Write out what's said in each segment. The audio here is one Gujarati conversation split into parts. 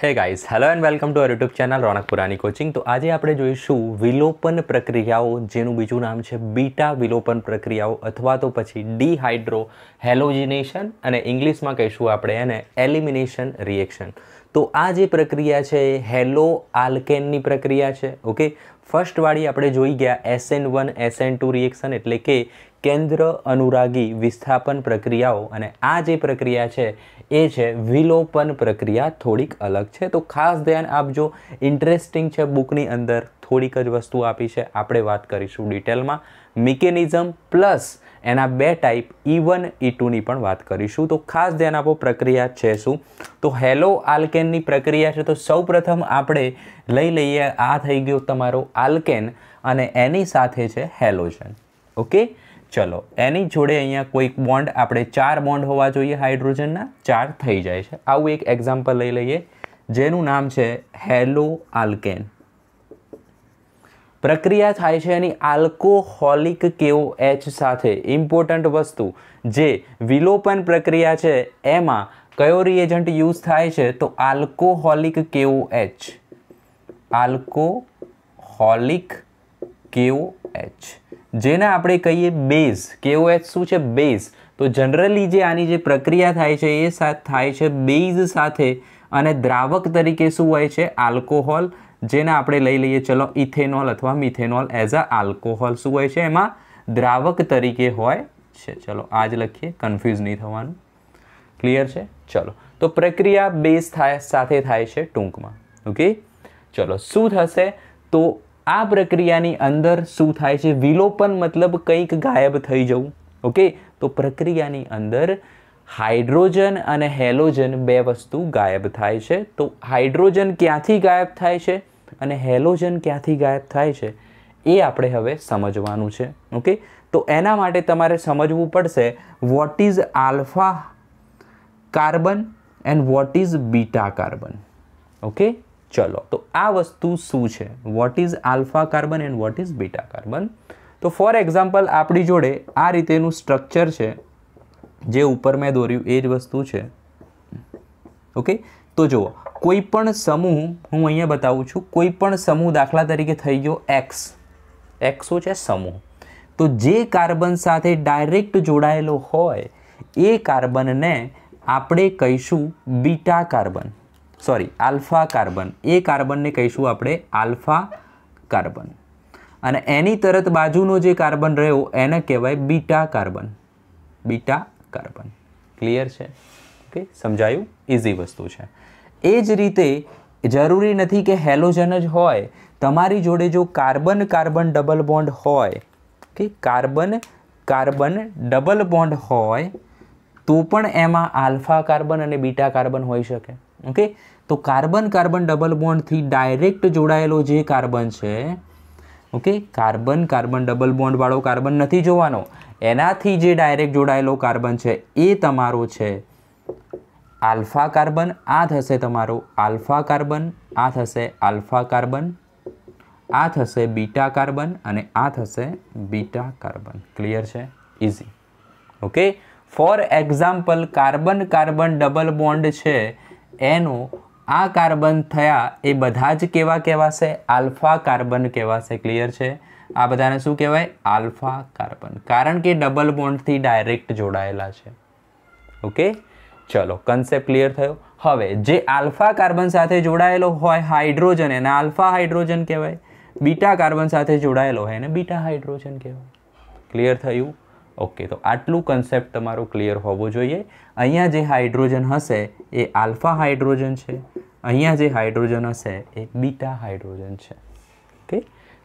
હે guys hello and welcome to our YouTube channel Raunak Purani coaching તો આજે આપણે જોઈશું વિલોપન પ્રક્રિયાઓ જેનું બીજું નામ છે બીટા વિલોપન પ્રક્રિયાઓ અથવા તો પછી ડિહાઇડ્રો હેલોજિનેશન અને ઇંગ્લિશમાં કહીશું આપણે એને એલિમિનેશન રિએક્શન તો આ જે પ્રક્રિયા છે એ હેલો આલ્કેનની પ્રક્રિયા છે ઓકે ફર્સ્ટવાળી આપણે જોઈ ગયા S N one S SN two reaction એટલે કે કેન્દ્ર અનુરાગી વિસ્થાપન પ્રક્રિયાઓ અને આ જે પ્રક્રિયા છે એ છે વિલોપન પ્રક્રિયા થોડીક અલગ છે તો ખાસ ધ્યાન આપજો ઇન્ટરેસ્ટિંગ છે બુકની અંદર થોડીક જ વસ્તુ આપી છે આપણે વાત કરીશું ડિટેલમાં મિકેનિઝમ પ્લસ એના બે ટાઈપ ઈ વન ઈ ટુની પણ વાત કરીશું તો ખાસ ધ્યાન આપો પ્રક્રિયા છે શું તો હેલો આલ્કેનની પ્રક્રિયા છે તો સૌપ્રથમ આપણે લઈ લઈએ આ થઈ ગયો તમારો આલ્કેન અને એની સાથે છે હેલોજન ઓકે ચલો એની જોડે અહીંયા કોઈક બોન્ડ આપણે ચાર બોન્ડ હોવા જોઈએ હાઇડ્રોજનના ચાર થઈ જાય છે આવું એક એક્ઝામ્પલ લઈ લઈએ જેનું નામ છે હેલો આલ્કેન પ્રક્રિયા થાય છે એની આલ્કોહોલિક કેઓ એચ સાથે ઇમ્પોર્ટન્ટ વસ્તુ જે વિલોપન પ્રક્રિયા છે એમાં કયો રિએજન્ટ યુઝ થાય છે તો alcoholic KO H alcoholic KO H જેને આપણે કહીએ બેઝ કેઓએચ શું છે બેઝ તો જનરલી જે આની જે પ્રક્રિયા થાય છે એ થાય છે બેઝ સાથે અને દ્રાવક તરીકે શું હોય છે આલ્કોહોલ જેને આપણે લઈ લઈએ ચલો ઇથેનોલ અથવા મિથેનોલ એઝ અ આલ્કોહોલ શું હોય છે એમાં દ્રાવક તરીકે હોય છે ચલો આ જ લખીએ કન્ફ્યુઝ નહીં થવાનું ક્લિયર છે ચલો તો પ્રક્રિયા બેઝ થાય સાથે થાય છે ટૂંકમાં ઓકે ચલો શું થશે તો આ પ્રક્રિયાની અંદર શું થાય છે વિલોપન મતલબ કંઈક ગાયબ થઈ જવું ઓકે તો પ્રક્રિયાની અંદર હાઇડ્રોજન અને હેલોજન બે વસ્તુ ગાયબ થાય છે તો હાઇડ્રોજન ક્યાંથી ગાયબ થાય છે અને હેલોજન ક્યાંથી ગાયબ થાય છે એ આપણે હવે સમજવાનું છે ઓકે તો એના માટે તમારે સમજવું પડશે what is alpha carbon and what is beta carbon okay ચલો તો આ વસ્તુ શું છે what is alpha carbon and what is beta carbon તો ફોર એક્ઝામ્પલ આપણી જોડે આ રીતેનું સ્ટ્રક્ચર છે જે ઉપર મેં દોર્યું એ જ વસ્તુ છે ઓકે તો જુઓ કોઈ પણ સમૂહ હું અહીંયા બતાવું છું કોઈ પણ સમૂહ દાખલા તરીકે થઈ ગયો એક્સ એક્સો છે સમૂહ તો જે કાર્બન સાથે ડાયરેક્ટ જોડાયેલો હોય એ કાર્બનને આપણે કહીશું beta carbon sorry alpha carbon એ કાર્બનને કહીશું આપણે આલ્ફા કાર્બન અને એની તરત બાજુનો જે કાર્બન રહ્યો એને કહેવાય beta carbon beta carbon clear છે ઓકે સમજાયું ઇઝી વસ્તુ છે એ જ રીતે જરૂરી નથી કે હેલોજન જ હોય તમારી જોડે જો કાર્બન કાર્બન ડબલ બોન્ડ હોય કે કાર્બન કાર્બન ડબલ બોન્ડ હોય તો પણ એમાં આલ્ફા કાર્બન અને બીટા કાર્બન હોઈ શકે ઓકે તો કાર્બન કાર્બન ડબલ બોન્ડથી ડાયરેક્ટ જોડાયેલો જે કાર્બન છે ઓકે કાર્બન કાર્બન ડબલ બોન્ડવાળો કાર્બન નથી જોવાનો એનાથી જે ડાયરેક્ટ જોડાયેલો કાર્બન છે એ તમારો છે આલ્ફા કાર્બન આ થશે તમારો આલ્ફા કાર્બન આ થશે આલ્ફા કાર્બન આ થશે બીટા કાર્બન અને આ થશે બીટા કાર્બન ક્લિયર છે easy okay for example carbon carbon double bond છે એનું આ કાર્બન થયા એ બધા જ કેવા કહેવાશે આલ્ફા કાર્બન કહેવાશે ક્લિયર છે આ બધાને શું કહેવાય આલ્ફા કાર્બન કારણ કે ડબલ બોન્ડથી ડાયરેક્ટ જોડાયેલા છે ઓકે ચલો કન્સેપ્ટ ક્લિયર થયો હવે જે આલ્ફા કાર્બન સાથે જોડાયેલો હોય હાઇડ્રોજન એને આલ્ફા હાઇડ્રોજન કહેવાય બીટા કાર્બન સાથે જોડાયેલો હોય એને બીટા હાઇડ્રોજન કહેવાય ક્લિયર થયું ઓકે તો આટલું કન્સેપ્ટ તમારો ક્લિયર હોવો જોઈએ અહીંયા જે હાઇડ્રોજન હશે એ આલ્ફા હાઇડ્રોજન છે અહીંયા જે હાઇડ્રોજન હશે એ બીટા હાઇડ્રોજન છે ઓકે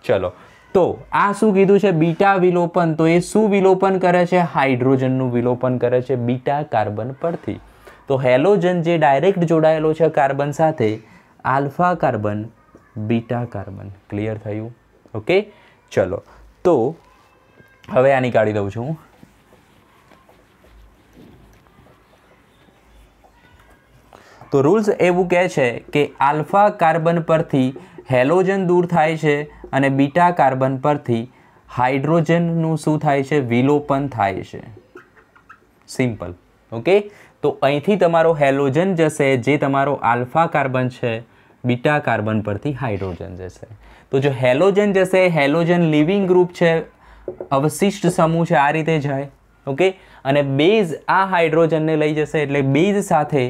ચલો તો આ શું કીધું છે બીટા વિલોપન તો એ શું વિલોપન કરે છે હાઇડ્રોજનનું વિલોપન કરે છે બીટા કાર્બન પરથી તો હેલોજન જે ડાયરેક્ટ જોડાયેલો છે કાર્બન સાથે alpha carbon beta carbon clear થયું ઓકે ચલો તો હવે આની કાઢી દઉં છું તો રૂલ્સ એવું કહે છે કે આલ્ફા કાર્બન પરથી હેલોજન દૂર થાય છે અને બીટા કાર્બન પરથી હાઇડ્રોજનનું શું થાય છે વિલોપન થાય છે સિમ્પલ ઓકે તો અહીંથી તમારો હેલોજન જશે જે તમારો આલ્ફા કાર્બન છે બીટા કાર્બન પરથી હાઇડ્રોજન જશે તો જો હેલોજન જશે હેલોજન લિવિંગ ગ્રુપ છે અવશિષ્ટ સમૂહ છે આ રીતે જાય ઓકે અને બેઝ આ હાઇડ્રોજનને લઈ જશે એટલે બેઝ સાથે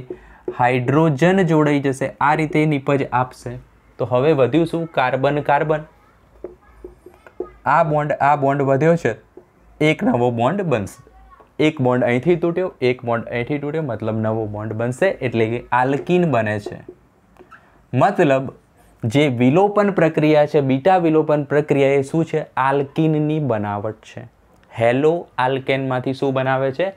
હાઇડ્રોજન જોડાઈ જશે આ રીતે નિપજ આપશે તો હવે વધ્યું શું કાર્બન કાર્બન આ બોન્ડ આ બોન્ડ વધ્યો છે એક નવો બોન્ડ બનશે એક બોન્ડ અહીંથી તૂટ્યો એક બોન્ડ અહીંથી તૂટ્યો મતલબ નવો બોન્ડ બનશે એટલે કે આલ્કીન બને છે મતલબ જે વિલોપન પ્રક્રિયા છે બીટા વિલોપન પ્રક્રિયા એ શું છે આલ્કિનની બનાવટ છે હેલો આલ્કેનમાંથી શું બનાવે છે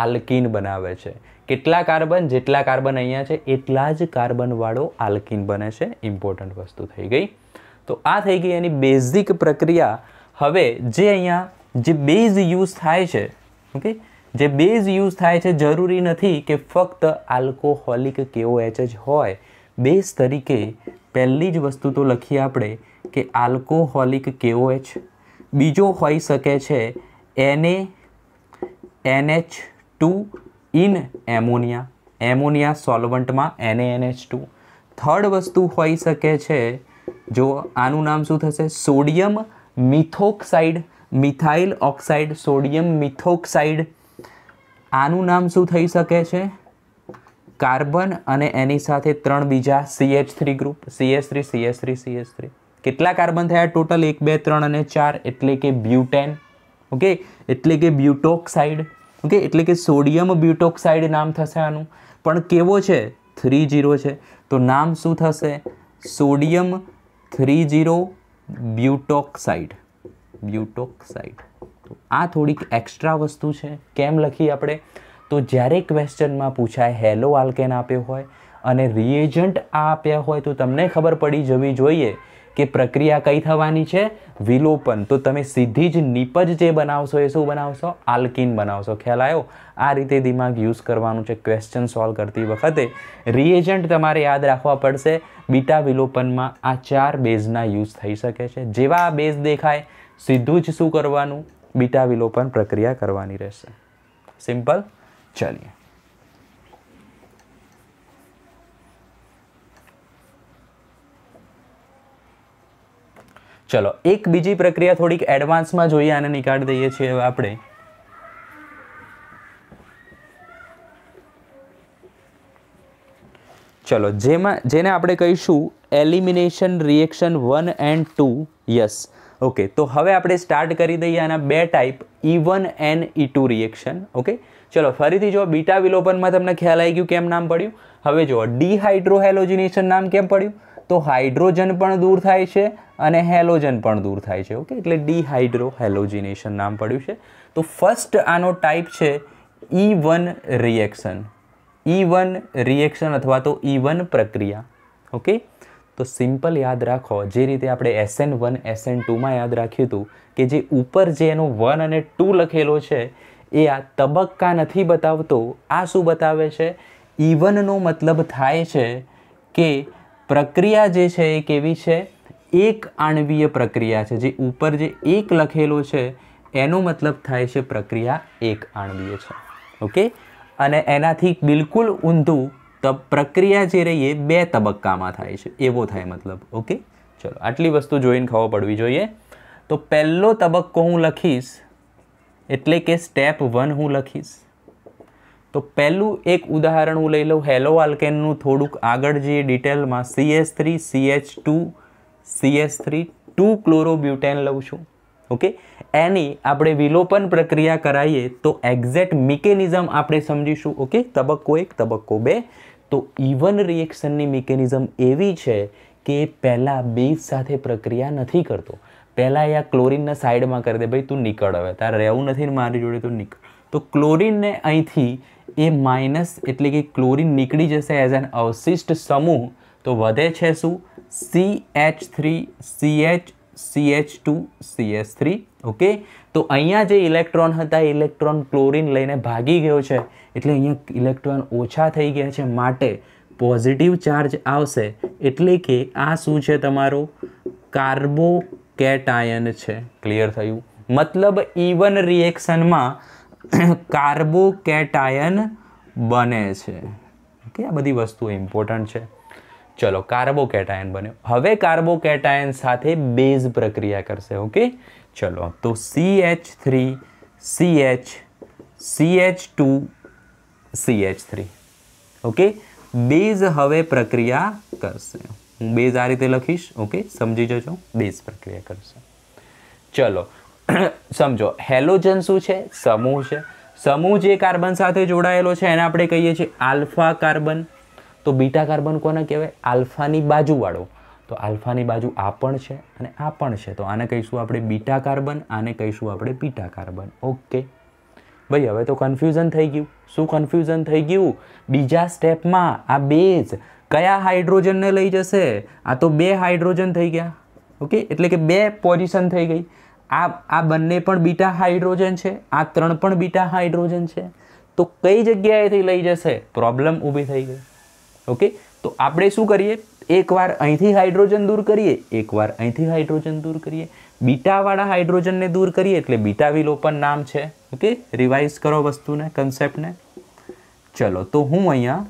આલ્કિન બનાવે છે કેટલા કાર્બન જેટલા કાર્બન અહીંયા છે એટલા જ કાર્બનવાળો આલ્કિન બને છે ઇમ્પોર્ટન્ટ વસ્તુ થઈ ગઈ તો આ થઈ ગઈ એની બેઝિક પ્રક્રિયા હવે જે અહીંયા જે બેઝ યુઝ થાય છે ઓકે જે બેઝ યુઝ થાય છે જરૂરી નથી કે ફક્ત આલ્કોહોલિક કેઓ એચ જ હોય બેઝ તરીકે પહેલી જ વસ્તુ તો લખીએ આપણે કે આલ્કોહોલિક કેવો એચ બીજો હોઈ શકે છે એને NH two in ammonia ammonia સોલવન્ટમાં એને એનએચ ટુ થર્ડ વસ્તુ હોઈ શકે છે જો આનું નામ શું થશે sodium methoxide methyl oxide sodium methoxide આનું નામ શું થઈ શકે છે કાર્બન અને એની સાથે ત્રણ બીજા C H three group CS three CS three CS three કેટલા કાર્બન થયા ટોટલ એક બે ત્રણ અને ચાર એટલે કે બ્યુટેન ઓકે એટલે કે બ્યુટોક્સાઇડ ઓકે એટલે કે સોડિયમ બ્યુટોક્સાઇડ નામ થશે આનું પણ કેવો છે થ્રી જીરો છે તો નામ શું થશે sodium three zero butoxide butoxide આ થોડીક એક્સ્ટ્રા વસ્તુ છે કેમ લખી આપણે તો જ્યારે ક્વેશ્ચનમાં પૂછાય હેલો આલ્કેન આપ્યો હોય અને રિએજન્ટ આ આપ્યા હોય તો તમને ખબર પડી જવી જોઈએ કે પ્રક્રિયા કઈ થવાની છે વિલોપન તો તમે સીધી જ નિપજ જે બનાવશો એ શું બનાવશો આલ્કિન બનાવશો ખ્યાલ આવ્યો આ રીતે દિમાગ યુઝ કરવાનું છે ક્વેશ્ચન સોલ્વ કરતી વખતે રિએજન્ટ તમારે યાદ રાખવા પડશે બીટા વિલોપનમાં આ ચાર બેઝના યુઝ થઈ શકે છે જેવા આ બેઝ દેખાય સીધું જ શું કરવાનું બીટા વિલોપન પ્રક્રિયા કરવાની રહેશે સિમ્પલ चलिए ચલો એક બીજી પ્રક્રિયા થોડીક એડવાન્સમાં જોઈએ આને નીકાળી દઈએ છીએ આપણે ચલો જેમાં જેને આપણે કહીશું elimination reaction one and two yes okay તો હવે આપણે સ્ટાર્ટ કરી દઈએ આના બે type E one and E two reaction okay ચલો ફરીથી જો બીટા વિલોપનમાં તમને ખ્યાલ આવી ગયું કેમ નામ પડ્યું હવે જો ડિહાઇડ્રોહેલોજિનેશન નામ કેમ પડ્યું તો હાઇડ્રોજન પણ દૂર થાય છે અને હેલોજન પણ દૂર થાય છે ઓકે એટલે ડિહાઇડ્રોહેલોજિનેશન નામ પડ્યું છે તો ફર્સ્ટ આનો ટાઈપ છે E one reaction E one reaction અથવા તો ઈ વન પ્રક્રિયા ઓકે તો સિમ્પલ યાદ રાખો જે રીતે આપણે એસએન વન એસએન ટુમાં યાદ રાખ્યું હતું કે જે ઉપર જે એનો વન અને ટુ લખેલો છે એ આ તબક્કા નથી બતાવતો આ શું બતાવે છે ઇવનનો મતલબ થાય છે કે પ્રક્રિયા જે છે એ કેવી છે એક આણવીય પ્રક્રિયા છે જે ઉપર જે એક લખેલો છે એનો મતલબ થાય છે પ્રક્રિયા એક આણવીય છે ઓકે અને એનાથી બિલકુલ ઊંધું તબ પ્રક્રિયા જે રહીએ બે તબક્કામાં થાય છે એવો થાય મતલબ ઓકે ચલો આટલી વસ્તુ જોઈને ખબર પડવી જોઈએ તો પહેલો તબક્કો હું લખીશ એટલે કે સ્ટેપ વન હું લખીશ તો પહેલું એક ઉદાહરણ હું લઈ લઉં હેલો આલ્કેનનું થોડુંક આગળ જઈએ ડિટેલમાં C S three C H two C S three two chlorobutane લઉં છું ઓકે એની આપણે વિલોપન પ્રક્રિયા કરાવીએ તો એક્ઝેક્ટ મિકેનિઝમ આપણે સમજીશું ઓકે તબક્કો એક તબક્કો બે તો ઇવન રિએક્શનની મિકેનિઝમ એવી છે કે પહેલાં બેઝ સાથે પ્રક્રિયા નથી કરતો પહેલાં એ આ ક્લોરિનને સાઈડમાં કરી દે ભાઈ તું નીકળ હવે તારે રહેવું નથી ને મારી જોડે તું નીકળ તો ક્લોરિનને અહીંથી એ માઇનસ એટલે કે ક્લોરિન નીકળી જશે એઝ એન અવશિષ્ટ સમૂહ તો વધે છે શું C H three C H C H two C H three okay તો અહીંયા જે ઇલેક્ટ્રોન હતા ઇલેક્ટ્રોન ક્લોરિન લઈને ભાગી ગયો છે એટલે અહીંયા ઇલેક્ટ્રોન ઓછા થઈ ગયા છે માટે પોઝિટિવ ચાર્જ આવશે એટલે કે આ શું છે તમારો કાર્બો કેટ આયન છે ક્લિયર થયું મતલબ ઇવન રિએક્શનમાં કાર્બો કાર્બોકેટાયન બને છે ઓકે આ બધી વસ્તુઓ ઇમ્પોર્ટન્ટ છે ચલો કાર્બો કેટાયન બને હવે કાર્બો કેટાયન સાથે બેઝ પ્રક્રિયા કરશે ઓકે ચલો તો C H three C H C H two C H three okay base હવે પ્રક્રિયા કરશે હું બેઝ આ રીતે લખીશ ઓકે સમજી જજો બેઝ પ્રક્રિયા કરશે ચલો સમજો હેલોજન શું છે સમૂહ છે સમૂહ જે કાર્બન સાથે જોડાયેલો છે એને આપણે કહીએ છીએ આલ્ફા કાર્બન તો બીટા કાર્બન કોને કહેવાય આલ્ફાની બાજુવાળો તો આલ્ફાની બાજુ આ પણ છે અને આ પણ છે તો આને કહીશું આપણે બીટા કાર્બન આને કહીશું આપણે બીટા કાર્બન ઓકે ભાઈ હવે તો કન્ફ્યુઝન થઈ ગયું શું કન્ફ્યુઝન થઈ ગયું બીજા સ્ટેપમાં આ બેઝ કયા હાઇડ્રોજનને લઈ જશે આ તો બે હાઇડ્રોજન થઈ ગયા ઓકે એટલે કે બે પોઝિશન થઈ ગઈ આ આ બંને પણ બીટા હાઇડ્રોજન છે આ ત્રણ પણ બીટા હાઇડ્રોજન છે તો કઈ જગ્યાએથી લઈ જશે પ્રોબ્લેમ ઊભી થઈ ગઈ ઓકે તો આપણે શું કરીએ એકવાર અહીંથી હાઇડ્રોજન દૂર કરીએ એકવાર અહીંથી હાઇડ્રોજન દૂર કરીએ બીટાવાળા હાઇડ્રોજનને દૂર કરીએ એટલે બીટા વિલોપન નામ છે ઓકે રિવાઇઝ કરો વસ્તુને કન્સેપ્ટને ચલો તો હું અહીંયા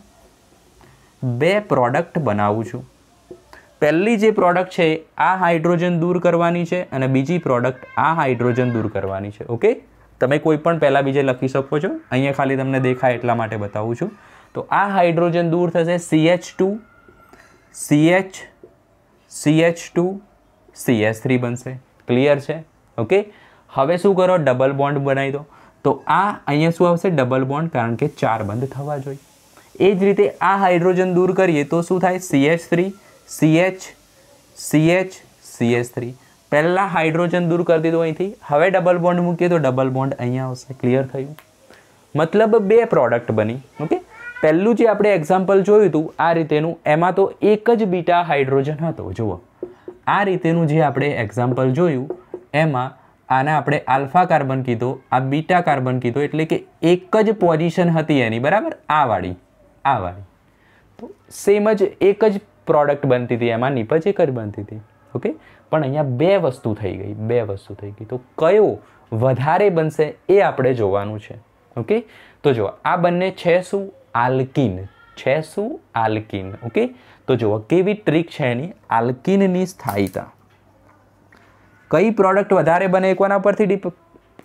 બે પ્રોડક્ટ બનાવું છું પહેલી જે પ્રોડક્ટ છે આ હાઇડ્રોજન દૂર કરવાની છે અને બીજી પ્રોડક્ટ આ હાઇડ્રોજન દૂર કરવાની છે ઓકે તમે કોઈ પણ પહેલાં બીજે લખી શકો છો અહીંયા ખાલી તમને દેખાય એટલા માટે બતાવું છું તો આ હાઇડ્રોજન દૂર થશે CH two CH CH two CH three બનશે ક્લિયર છે ઓકે હવે શું કરો ડબલ બોન્ડ બનાવી દો તો આ અહીંયા શું આવશે ડબલ બોન્ડ કારણ કે ચાર બંધ થવા જોઈએ એ જ રીતે આ હાઇડ્રોજન દૂર કરીએ તો શું થાય C CH three C C H H C H three પહેલાં હાઇડ્રોજન દૂર કરી દીધું અહીંથી હવે ડબલ બોન્ડ મૂકીએ તો ડબલ બોન્ડ અહીંયા આવશે ક્લિયર થયું મતલબ બે પ્રોડક્ટ બની ઓકે પહેલું જે આપણે એક્ઝામ્પલ જોયું હતું આ રીતેનું એમાં તો એક જ બીટા હાઇડ્રોજન હતો જુઓ આ રીતેનું જે આપણે એક્ઝામ્પલ જોયું એમાં આને આપણે આલ્ફા કાર્બન કીધો આ બીટા કાર્બન કીધો એટલે કે એક જ પોઝિશન હતી એની બરાબર આ વાળી આ વાળી તો સેમ જ એક જ પ્રોડક્ટ બનતી હતી એમાં નીપજ એક જ બનતી હતી ઓકે પણ અહીંયા બે વસ્તુ થઈ ગઈ બે વસ્તુ થઈ ગઈ તો કયો વધારે બનશે એ આપણે જોવાનું છે ઓકે તો જુઓ આ બંને છે શું આલ્કિન છે શું આલ્કિન ઓકે તો જુઓ કેવી ટ્રીક છે એની આલ્કિનની સ્થાયિતા કઈ પ્રોડક્ટ વધારે બને કોના પરથી ડીપ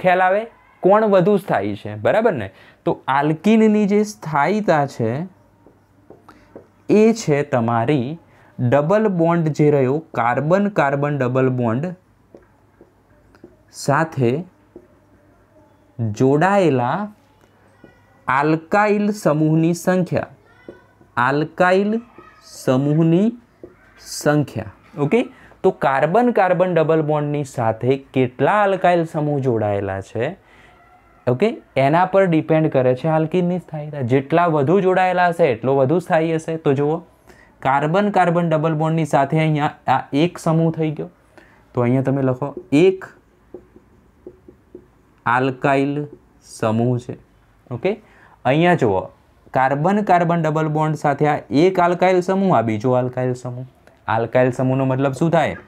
ખ્યાલ આવે કોણ વધુ સ્થાયી છે બરાબર ને તો આલ્કિનની જે સ્થાયીતા છે એ છે તમારી ડબલ બોન્ડ જે રહ્યો કાર્બન કાર્બન ડબલ બોન્ડ સાથે જોડાયેલા આલ્કાઇલ સમૂહની સંખ્યા આલ્કાઇલ સમૂહની સંખ્યા ઓકે તો કાર્બન કાર્બન ડબલ બોન્ડની સાથે કેટલા આલ્કાઇલ સમૂહ જોડાયેલા છે ઓકે એના પર ડિપેન્ડ કરે છે હાલકીનની સ્થાયીતા જેટલા વધુ જોડાયેલા હશે એટલો વધુ સ્થાયી હશે તો જુઓ કાર્બન કાર્બન ડબલ બોન્ડની સાથે અહીંયા આ એક સમૂહ થઈ ગયો તો અહીંયા તમે લખો એક આલ્કાઇલ સમૂહ છે ઓકે અહીંયા જુઓ કાર્બન કાર્બન ડબલ બોન્ડ સાથે આ એક આલ્કાઇલ સમૂહ આ બીજો આલ્કાઇલ સમૂહ આલ્કાઇલ સમૂહનો મતલબ શું થાય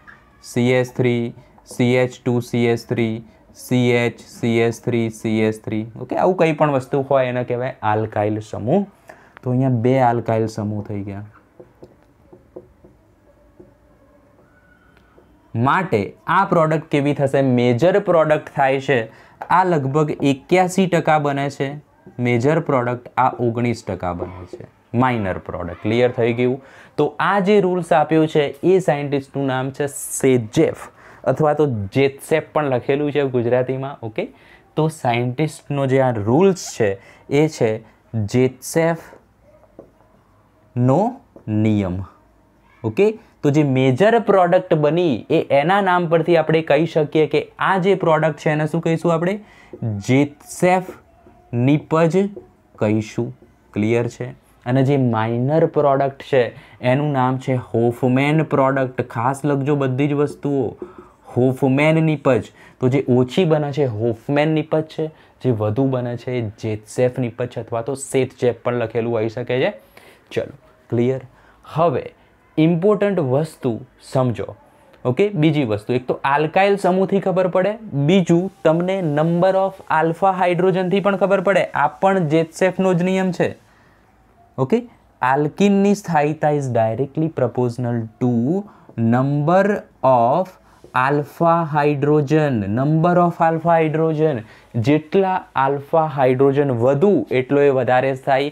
CS three CH two CS three C CH CS three CS three okay આવું કંઈ પણ વસ્તુ હોય એને કહેવાય આલ્કાઇલ સમૂહ તો અહીંયા બે આલ્કાઇલ સમૂહ થઈ ગયા માટે આ પ્રોડક્ટ કેવી થશે મેજર પ્રોડક્ટ થાય છે આ લગભગ એક્યાસી ટકા બને છે મેજર પ્રોડક્ટ આ ઓગણીસ ટકા બને છે માઇનર પ્રોડક્ટ ક્લિયર થઈ ગયું તો આ જે રૂલ્સ આપ્યો છે એ સાયન્ટિસ્ટનું નામ છે સેજેફ અથવા તો જેતસેપ પણ લખેલું છે ગુજરાતીમાં ઓકે તો સાયન્ટિસ્ટનો જે આ રૂલ્સ છે એ છે જેતસેફનો નિયમ ઓકે તો જે મેજર પ્રોડક્ટ બની એ એના નામ પરથી આપણે કહી શકીએ કે આ જે પ્રોડક્ટ છે એને શું કહીશું આપણે જેતસેફ નીપજ કહીશું ક્લિયર છે અને જે માઇનર પ્રોડક્ટ છે એનું નામ છે હોફમેન પ્રોડક્ટ ખાસ લખજો બધી જ વસ્તુઓ હોફમેનની પજ તો જે ઓછી બને છે હોફમેન પજ છે જે વધુ બને છે જેટસેફની પજ અથવા તો સેટ પણ લખેલું હોઈ શકે છે ચલો ક્લિયર હવે ઇમ્પોર્ટન્ટ વસ્તુ સમજો ઓકે બીજી વસ્તુ એક તો આલ્કાઇલ સમૂહથી ખબર પડે બીજું તમને નંબર ઓફ આલ્ફા હાઇડ્રોજનથી પણ ખબર પડે આ પણ જેતસેફનો જ નિયમ છે ઓકે આલ્કિનની સ્થાયીતા is directly proportional to number of alpha hydrogen number of alpha hydrogen જેટલા આલ્ફા હાઇડ્રોજન વધુ એટલો એ વધારે થાય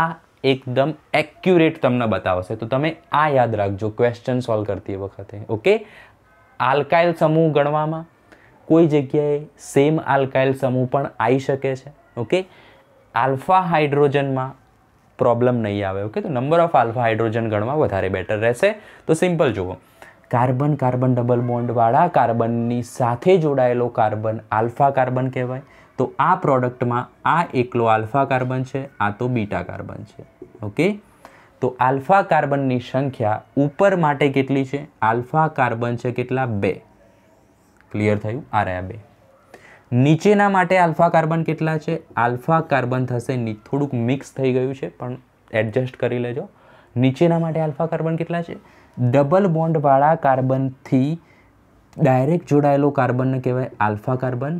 આ એકદમ એક્યુરેટ તમને બતાવશે તો તમે આ યાદ રાખજો ક્વેશ્ચન સોલ્વ કરતી વખતે ઓકે આલ્કાઇલ સમૂહ ગણવામાં કોઈ જગ્યાએ સેમ આલ્કાઇલ સમૂહ પણ આવી શકે છે ઓકે આલ્ફા હાઇડ્રોજનમાં પ્રોબ્લેમ નહીં આવે ઓકે તો નંબર ઓફ આલ્ફા હાઇડ્રોજન ગણવા વધારે બેટર રહેશે તો સિમ્પલ જુઓ કાર્બન કાર્બન ડબલ બોન્ડવાળા કાર્બનની સાથે જોડાયેલો કાર્બન આલ્ફા કાર્બન કહેવાય તો આ પ્રોડક્ટમાં આ એકલો આલ્ફા કાર્બન છે આ તો બીટા કાર્બન છે ઓકે તો આલ્ફા કાર્બનની સંખ્યા ઉપર માટે કેટલી છે આલ્ફા કાર્બન છે કેટલા બે ક્લિયર થયું આ રહ્યા બે નીચેના માટે આલ્ફા કાર્બન કેટલા છે આલ્ફા કાર્બન થશે થોડુંક મિક્સ થઈ ગયું છે પણ એડજસ્ટ કરી લેજો નીચેના માટે આલ્ફા કાર્બન કેટલા છે ડબલ બોન્ડવાળા કાર્બનથી ડાયરેક્ટ જોડાયેલો કાર્બનને કહેવાય alpha carbon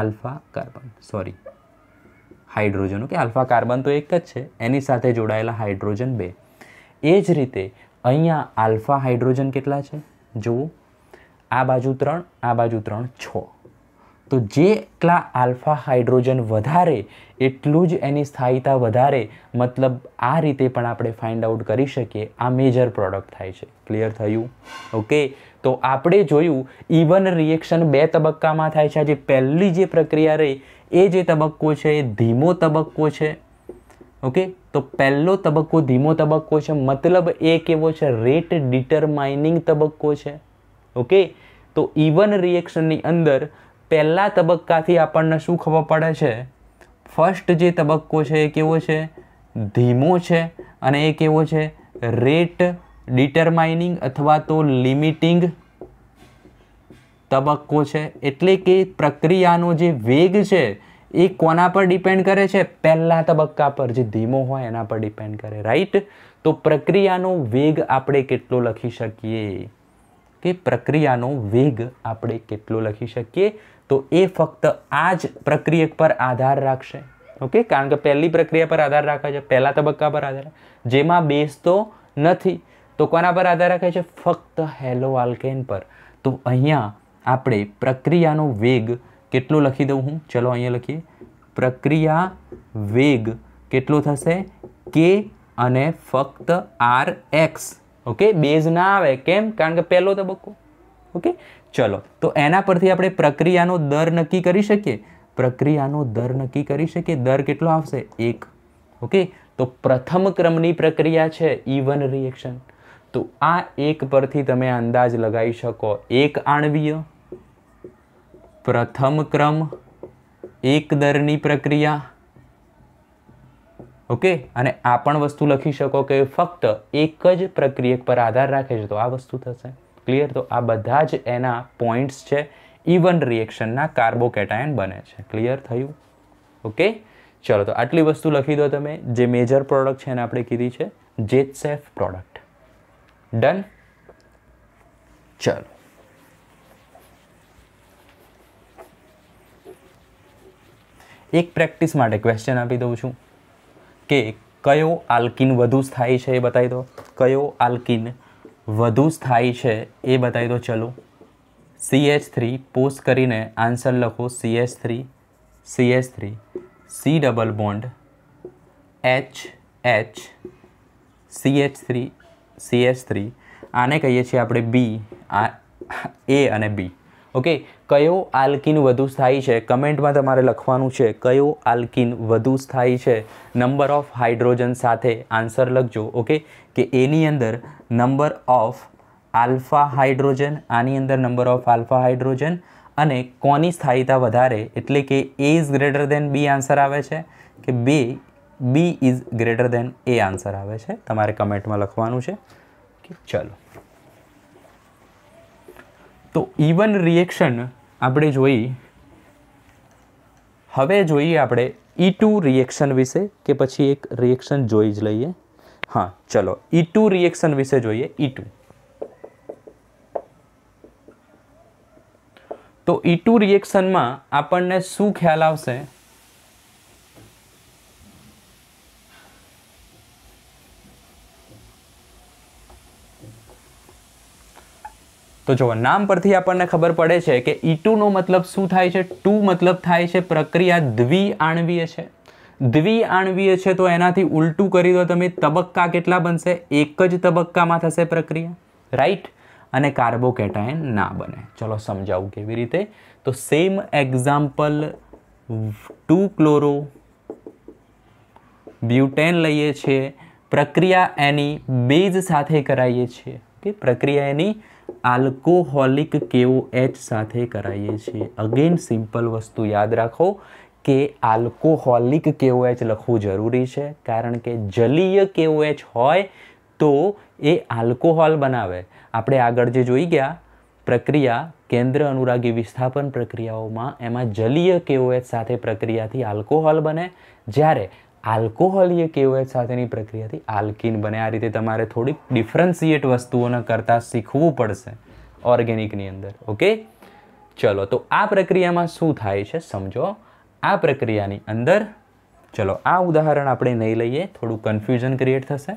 alpha carbon sorry hydrogen okay alpha carbon તો એક જ છે એની સાથે જોડાયેલા હાઇડ્રોજન બે એ જ રીતે અહીંયા આલ્ફા હાઇડ્રોજન કેટલા છે જુઓ આ બાજુ ત્રણ આ બાજુ ત્રણ છ તો જેટલા આલ્ફા હાઇડ્રોજન વધારે એટલું જ એની સ્થાયીતા વધારે મતલબ આ રીતે પણ આપણે ફાઇન્ડ આઉટ કરી શકીએ આ મેજર પ્રોડક્ટ થાય છે ક્લિયર થયું ઓકે તો આપણે જોયું ઇવન રિએક્શન બે તબક્કામાં થાય છે આજે પહેલી જે પ્રક્રિયા રહી એ જે તબક્કો છે એ ધીમો તબક્કો છે ઓકે તો પહેલો તબક્કો ધીમો તબક્કો છે મતલબ એ કેવો છે રેટ ડિટરમાઇનિંગ તબક્કો છે ઓકે તો ઇવન રિએક્શનની અંદર પહેલા તબક્કાથી આપણને શું ખબર પડે છે ફર્સ્ટ જે તબક્કો છે એ કેવો છે ધીમો છે અને એ કેવો છે રેટ ડિટરમાઇનિંગ અથવા તો લિમિટિંગ તબક્કો છે એટલે કે પ્રક્રિયાનો જે વેગ છે એ કોના પર ડિપેન્ડ કરે છે પહેલા તબક્કા પર જે ધીમો હોય એના પર ડિપેન્ડ કરે રાઈટ તો પ્રક્રિયાનો વેગ આપણે કેટલો લખી શકીએ કે પ્રક્રિયાનો વેગ આપણે કેટલો લખી શકીએ તો એ ફક્ત આ જ પ્રક્રિયક પર આધાર રાખશે ઓકે કારણ કે પહેલી પ્રક્રિયા પર આધાર રાખે છે પહેલા તબક્કા પર આધાર જેમાં બેસતો નથી તો કોના પર આધાર રાખે છે ફક્ત હેલો આલ્કેન પર તો અહીંયા આપણે પ્રક્રિયાનો વેગ કેટલો લખી દઉં હું ચલો અહીંયા લખીએ પ્રક્રિયા વેગ કેટલો થશે કે અને ફક્ત આર એક્સ ઓકે બેઝ ના આવે કેમ કારણ કે પહેલો તબક્કો ઓકે ચલો તો એના પરથી આપણે પ્રક્રિયાનો દર નક્કી કરી શકીએ પ્રક્રિયાનો દર નક્કી કરી શકીએ દર કેટલો આવશે એક ઓકે તો પ્રથમ ક્રમની પ્રક્રિયા છે ઇવન e રિએક્શન તો આ એક પરથી તમે અંદાજ લગાવી શકો એક આણવીય પ્રથમ ક્રમ એક દરની પ્રક્રિયા ઓકે અને આ પણ વસ્તુ લખી શકો કે ફક્ત એક જ પ્રક્રિયક પર આધાર રાખે છે તો આ વસ્તુ થશે ક્લિયર તો આ બધા જ એના પોઈન્ટ્સ છે ઇવન રિએક્શનના કાર્બોકેટાયન બને છે ક્લિયર થયું ઓકે ચલો તો આટલી વસ્તુ લખી દો તમે જે મેજર પ્રોડક્ટ છે એને આપણે કીધી છે જેટ સેફ પ્રોડક્ટ ડન ચલો એક પ્રેક્ટિસ માટે ક્વેશ્ચન આપી દઉં છું કે કયો આલ્કિન વધુ સ્થાયી છે એ બતાવી દો કયો આલ્કિન વધુ સ્થાયી છે એ બતાવી દો ચલો એચ થ્રી પોસ્ટ કરીને આન્સર લખો C H three C H three C double bond H H C H three C H three આને કહીએ છીએ આપણે બી આ એ અને બી ઓકે કયો આલ્કિન વધુ સ્થાયી છે કમેન્ટમાં તમારે લખવાનું છે કયો આલ્કિન વધુ સ્થાયી છે નંબર ઓફ હાઇડ્રોજન સાથે આન્સર લખજો ઓકે કે એની અંદર નંબર ઓફ આલ્ફા હાઇડ્રોજન આની અંદર નંબર ઓફ આલ્ફા હાઇડ્રોજન અને કોની સ્થાયીતા વધારે એટલે કે A is greater than B answer આવે છે કે બે B is greater than A answer આવે છે તમારે કમેન્ટમાં લખવાનું છે કે ચલો તો ઇવન રિએક્શન આપણે જોઈ હવે જોઈએ આપણે ઈ ટુ રિએક્શન વિશે કે પછી એક રિએક્શન જોઈ જ લઈએ હા ચલો ઈ ટુ રિએક્શન વિશે જોઈએ ઈ e ટુ તો ઈ ટુ રિએક્શનમાં આપણને શું ખ્યાલ આવશે તો જો નામ પરથી આપણને ખબર પડે છે કે ઈટુનો e મતલબ શું થાય છે ટુ મતલબ થાય છે પ્રક્રિયા દ્વિ આણવીય છે દ્વિ આણવીય છે તો એનાથી ઉલટું કરી દો તમે તબક્કા કેટલા બનશે એક જ તબક્કામાં થશે પ્રક્રિયા રાઈટ અને કાર્બોકેટાયન ના બને ચલો સમજાવું કેવી રીતે તો same example two chlorobutane લઈએ છીએ પ્રક્રિયા એની બેઝ સાથે કરાવીએ છીએ કે પ્રક્રિયા એની આલ્કોહોલિક કેઓ એચ સાથે કરાવીએ છીએ અગેન સિમ્પલ વસ્તુ યાદ રાખો કે આલ્કોહોલિક કેઓ એચ લખવું જરૂરી છે કારણ કે જલીય કેઓ એચ હોય તો એ આલ્કોહોલ બનાવે આપણે આગળ જે જોઈ ગયા પ્રક્રિયા કેન્દ્ર અનુરાગી વિસ્થાપન પ્રક્રિયાઓમાં એમાં જલીય કેઓએચ સાથે પ્રક્રિયાથી આલ્કોહોલ બને જ્યારે આલ્કોહોલીય કેઓએચ સાથેની પ્રક્રિયાથી આલ્કિન બને આ રીતે તમારે થોડીક ડિફરન્સિએટ વસ્તુઓને કરતાં શીખવું પડશે ઓર્ગેનિકની અંદર ઓકે ચલો તો આ પ્રક્રિયામાં શું થાય છે સમજો આ પ્રક્રિયાની અંદર ચલો આ ઉદાહરણ આપણે નહીં લઈએ થોડું કન્ફ્યુઝન ક્રિએટ થશે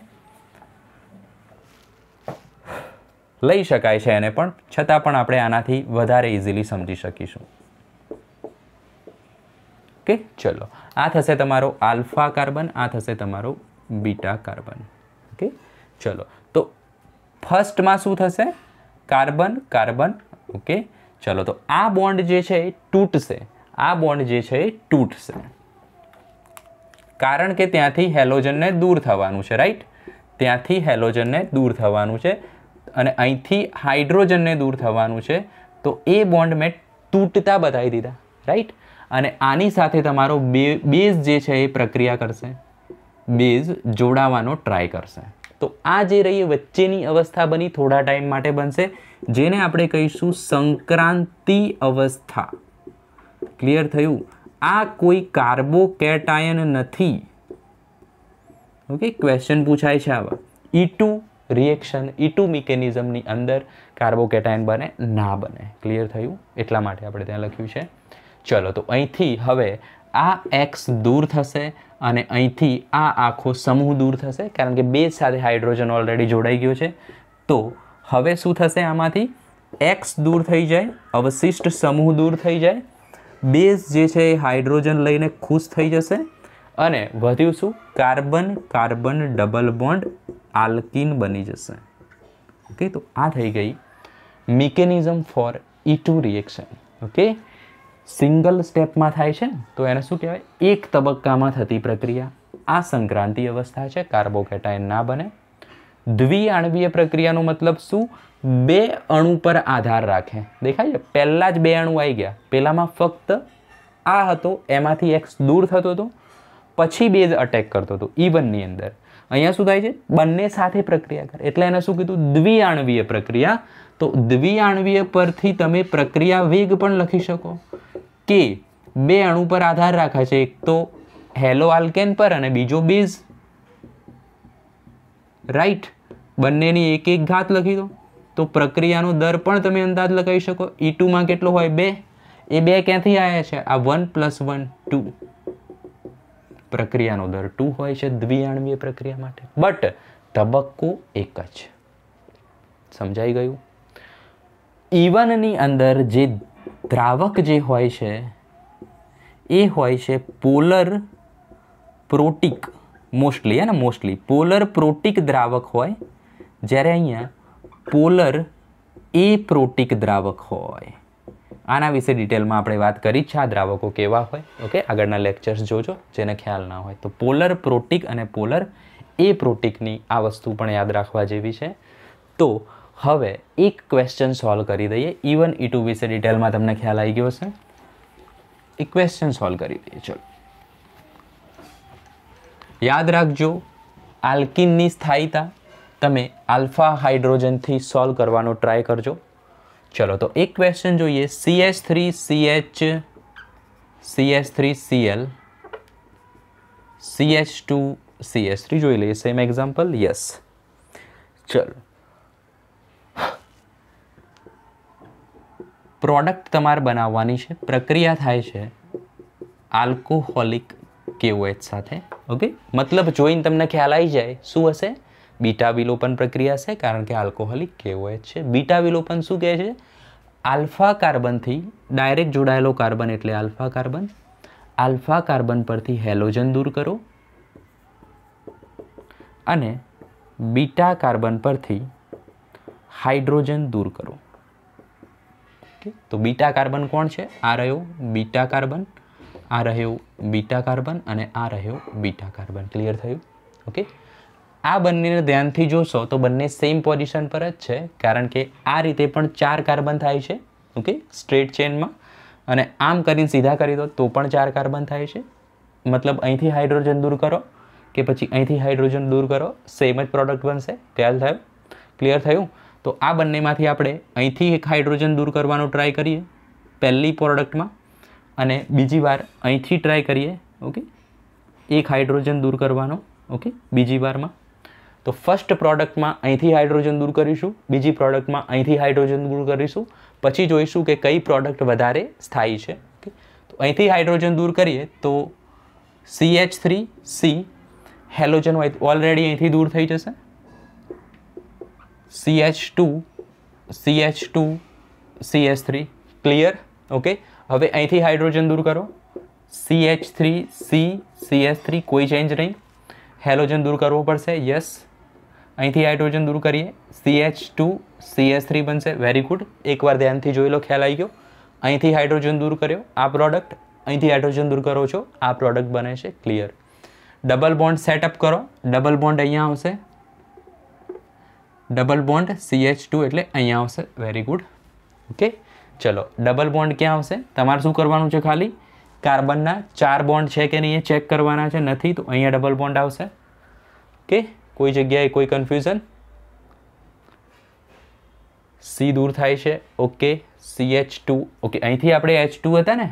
લઈ શકાય છે એને પણ છતાં પણ આપણે આનાથી વધારે ઇઝીલી સમજી શકીશું કે ચલો આ થશે તમારો આલ્ફા કાર્બન આ થશે તમારો બીટા કાર્બન ઓકે ચલો તો ફર્સ્ટમાં શું થશે કાર્બન કાર્બન ઓકે ચલો તો આ બોન્ડ જે છે એ તૂટશે આ બોન્ડ જે છે એ તૂટશે કારણ કે ત્યાંથી હેલોજનને દૂર થવાનું છે રાઈટ ત્યાંથી હેલોજનને દૂર થવાનું છે અને અહીંથી હાઇડ્રોજનને દૂર થવાનું છે તો એ બોન્ડ મેં તૂટતા બતાવી દીધા રાઈટ અને આની સાથે તમારો બે બેઝ જે છે એ પ્રક્રિયા કરશે બેઝ જોડાવાનો ટ્રાય કરશે તો આ જે રહી વચ્ચેની અવસ્થા બની થોડા ટાઈમ માટે બનશે જેને આપણે કહીશું સંક્રાંતિ અવસ્થા ક્લિયર થયું આ કોઈ કાર્બોકેટાયન નથી ઓકે ક્વેશ્ચન પૂછાય છે આવા ઈટુ રિએક્શન ઈટુ મિકેનિઝમની અંદર કાર્બોકેટાયન બને ના બને ક્લિયર થયું એટલા માટે આપણે ત્યાં લખ્યું છે ચલો તો અહીંથી હવે આ એક્સ દૂર થશે અને અહીંથી આ આખો સમૂહ દૂર થશે કારણ કે બે સાથે હાઇડ્રોજન ઓલરેડી જોડાઈ ગયો છે તો હવે શું થશે આમાંથી એક્સ દૂર થઈ જાય અવશિષ્ટ સમૂહ દૂર થઈ જાય બેઝ જે છે એ હાઇડ્રોજન લઈને ખુશ થઈ જશે અને વધ્યું શું carbon carbon double bond alkene બની જશે ઓકે તો આ થઈ ગઈ mechanism for E two reaction okay single સ્ટેપમાં થાય છે તો એને શું કહેવાય એક તબક્કામાં થતી પ્રક્રિયા આ સંક્રાંતિ અવસ્થા છે કાર્બોકેટાઇન ના બને દ્વિઆણવીય પ્રક્રિયાનો મતલબ શું બે અણુ પર આધાર રાખે દેખાય છે પહેલાં જ બે અણુ આવી ગયા પહેલાંમાં ફક્ત આ હતો એમાંથી એક્સ દૂર થતો હતો પછી બેઝ અટેક કરતો હતો ઇવનની અંદર અહીંયા શું થાય છે બંને સાથે પ્રક્રિયા કરે એટલે એને શું કીધું દ્વિઆણવીય પ્રક્રિયા તો દ્વિઆણવીય પરથી તમે પ્રક્રિયા વેગ પણ લખી શકો કે બે અણુ પર આધાર રાખે છે એક તો હેલો આલ્કેન પર અને બીજો બેઝ રાઈટ બંનેની એક એક ઘાત લખી દો તો પ્રક્રિયાનો દર પણ તમે અંદાજ લગાવી શકો ઈ e ટુમાં કેટલો હોય બે એ બે ક્યાંથી આવ્યા છે આ વન પ્લસ વન ટુ પ્રક્રિયાનો દર ટુ હોય છે દ્વિયાણવીય પ્રક્રિયા માટે બટ તબક્કો એક જ સમજાઈ ગયું ઇવનની e અંદર જે દ્રાવક જે હોય છે એ હોય છે પોલર પ્રોટિક મોસ્ટલી હેને મોસ્ટલી પોલર પ્રોટિક દ્રાવક હોય જ્યારે અહીંયા પોલર એ પ્રોટિક દ્રાવક હોય આના વિશે ડિટેલમાં આપણે વાત કરી છે આ દ્રાવકો કેવા હોય ઓકે આગળના લેક્ચર્સ જોજો જેને ખ્યાલ ના હોય તો પોલર પ્રોટિક અને પોલર એ પ્રોટિકની આ વસ્તુ પણ યાદ રાખવા જેવી છે તો હવે એક ક્વેશ્ચન સોલ્વ કરી દઈએ ઇવન ઈ ટુ વિશે ડિટેલમાં તમને ખ્યાલ આવી ગયો હશે એ ક્વેશ્ચન સોલ્વ કરી દઈએ ચલો યાદ રાખજો આલ્કિનની સ્થાયીતા તમે આલ્ફા હાઇડ્રોજનથી સોલ્વ કરવાનો ટ્રાય કરજો ચલો તો એક ક્વેશ્ચન જોઈએ CH three CH CH three Cl CH two CH three જોઈ લઈએ સેમ એક્ઝામ્પલ યસ ચલો પ્રોડક્ટ તમારે બનાવવાની છે પ્રક્રિયા થાય છે આલ્કોહોલિક કેવોએચ સાથે ઓકે મતલબ જોઈને તમને ખ્યાલ આવી જાય શું હશે બીટા વિલોપન પ્રક્રિયા છે કારણ કે આલ્કોહોલિક કેવોએચ છે બીટા વિલોપન શું કહે છે આલ્ફા કાર્બનથી ડાયરેક્ટ જોડાયેલો કાર્બન એટલે આલ્ફા કાર્બન આલ્ફા કાર્બન પરથી હેલોજન દૂર કરો અને બીટા કાર્બન પરથી હાઇડ્રોજન દૂર કરો ઓકે તો બીટા કાર્બન કોણ છે આ રહ્યો બીટા કાર્બન આ રહ્યું બીટા કાર્બન અને આ રહ્યો બીટા કાર્બન ક્લિયર થયું ઓકે આ બંનેને ધ્યાનથી જોશો તો બંને સેમ પોઝિશન પર જ છે કારણ કે આ રીતે પણ ચાર કાર્બન થાય છે ઓકે સ્ટ્રેટ ચેનમાં અને આમ કરીને સીધા કરી દો તો પણ ચાર કાર્બન થાય છે મતલબ અહીંથી હાઇડ્રોજન દૂર કરો કે પછી અહીંથી હાઇડ્રોજન દૂર કરો સેમ જ પ્રોડક્ટ બનશે ખ્યાલ થયું ક્લિયર થયું તો આ બંનેમાંથી આપણે અહીંથી એક હાઇડ્રોજન દૂર કરવાનો ટ્રાય કરીએ પહેલી પ્રોડક્ટમાં અને બીજી વાર અહીંથી ટ્રાય કરીએ ઓકે એક હાઇડ્રોજન દૂર કરવાનો ઓકે બીજી વારમાં તો ફર્સ્ટ પ્રોડક્ટમાં અહીંથી હાઇડ્રોજન દૂર કરીશું બીજી પ્રોડક્ટમાં અહીંથી હાઇડ્રોજન દૂર કરીશું પછી જોઈશું કે કઈ પ્રોડક્ટ વધારે સ્થાયી છે ઓકે તો અહીંથી હાઇડ્રોજન દૂર કરીએ તો C H three C halogen already અહીંથી દૂર થઈ જશે C C H H two two C H three clear okay હવે અહીંથી હાઇડ્રોજન દૂર કરો C H three C C three કોઈ ચેન્જ નહીં હેલોજન દૂર કરવો પડશે યસ અહીંથી હાઇડ્રોજન દૂર કરીએ C C H two CH2 three બનશે વેરી ગુડ એકવાર ધ્યાનથી જોઈ લો ખ્યાલ આવી ગયો અહીંથી હાઇડ્રોજન દૂર કર્યો આ પ્રોડક્ટ અહીંથી હાઇડ્રોજન દૂર કરો છો આ પ્રોડક્ટ બને છે ક્લિયર ડબલ બોન્ડ સેટઅપ કરો ડબલ બોન્ડ અહીંયા આવશે ડબલ બોન્ડ સીએચ ટુ એટલે અહીંયા આવશે વેરી ગુડ ઓકે ચલો ડબલ બોન્ડ ક્યાં આવશે તમારે શું કરવાનું છે ખાલી કાર્બનના ચાર બોન્ડ છે કે નહીં એ ચેક કરવાના છે નથી તો અહીંયા ડબલ બોન્ડ આવશે ઓકે કોઈ જગ્યાએ કોઈ કન્ફ્યુઝન સી દૂર થાય છે ઓકે સીએચ ટુ ઓકે અહીંથી આપણે એચ ટુ હતા ને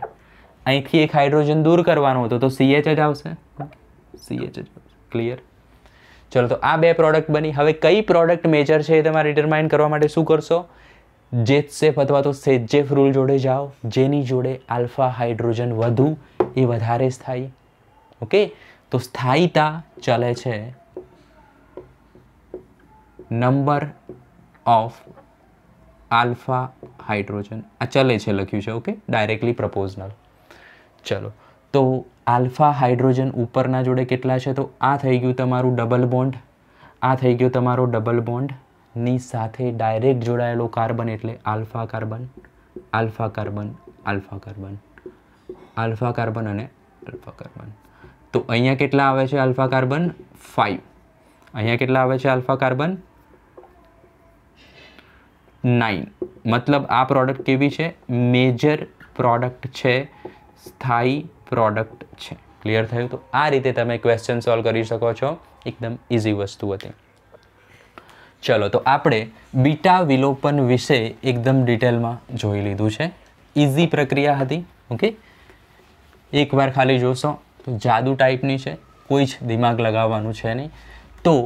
અહીંથી એક હાઇડ્રોજન દૂર કરવાનો હતો તો સીએચ જ આવશે સીએચ જ ક્લિયર ચલો તો આ બે પ્રોડક્ટ બની હવે કઈ પ્રોડક્ટ મેજર છે એ તમારે ડિટરમાઇન કરવા માટે શું કરશો જેતસેફ અથવા તો સેજેફ રૂલ જોડે જાઓ જેની જોડે આલ્ફા હાઇડ્રોજન વધુ એ વધારે સ્થાયી ઓકે તો સ્થાયીતા ચાલે છે નંબર ઓફ આલ્ફા હાઇડ્રોજન આ ચલે છે લખ્યું છે ઓકે ડાયરેક્ટલી પ્રપોઝનલ ચલો તો આલ્ફા હાઇડ્રોજન ઉપરના જોડે કેટલા છે તો આ થઈ ગયું તમારું ડબલ બોન્ડ આ થઈ ગયો તમારો ડબલ બોન્ડની સાથે ડાયરેક્ટ જોડાયેલો કાર્બન એટલે alpha carbon alpha carbon alpha carbon alpha carbon અને આલ્ફા કાર્બન તો અહીંયા કેટલા આવે છે આલ્ફા કાર્બન ફાઇવ અહીંયા કેટલા આવે છે આલ્ફા કાર્બન નાઇન મતલબ આ પ્રોડક્ટ કેવી છે મેજર પ્રોડક્ટ છે સ્થાયી પ્રોડક્ટ છે ક્લિયર થયું તો આ રીતે તમે ક્વેશ્ચન સોલ્વ કરી શકો છો એકદમ ઇઝી વસ્તુ હતી ચલો તો આપણે બીટા વિલોપન વિશે એકદમ ડિટેલમાં જોઈ લીધું છે ઇઝી પ્રક્રિયા હતી ઓકે એકવાર ખાલી જોશો તો જાદુ ટાઈપની છે કોઈ જ દિમાગ લગાવવાનું છે નહીં તો